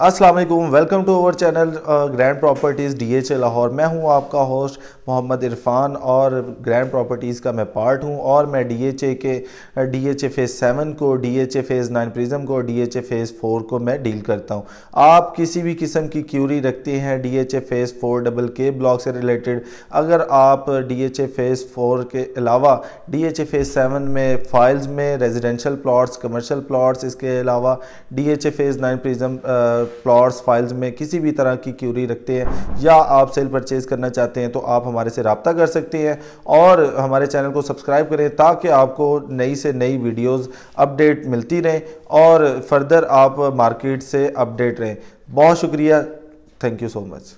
अस्सलाम वालेकुम welcome to our channel grand properties D H A Lahore मैं हूँ आपका होस्ट मोहम्मद इरफान और ग्रैंड प्रॉपर्टीज़ का मैं पार्ट हूँ और मैं डी एच ए के D H A phase seven को D H A phase nine prism को D H A phase four को मैं डील करता हूँ आप किसी भी किस्म की क्यूरी रखते हैं D H A phase four double के ब्लॉक से रिलेटेड अगर आप D H A phase four के अलावा D H A phase seven में फाइल्स में रेजिडेंशल प्लाट्स कमर्शल प्लाट्स इसके अलावा D H A phase nine prism plots files में किसी भी तरह की क्यूरी रखते हैं या आप सेल परचेज़ करना चाहते हैं तो आप हमारे से रबता कर सकते हैं और हमारे चैनल को सब्सक्राइब करें ताकि आपको नई से नई वीडियोज़ अपडेट मिलती रहें और फर्दर आप मार्केट से अपडेट रहें बहुत शुक्रिया थैंक यू सो मच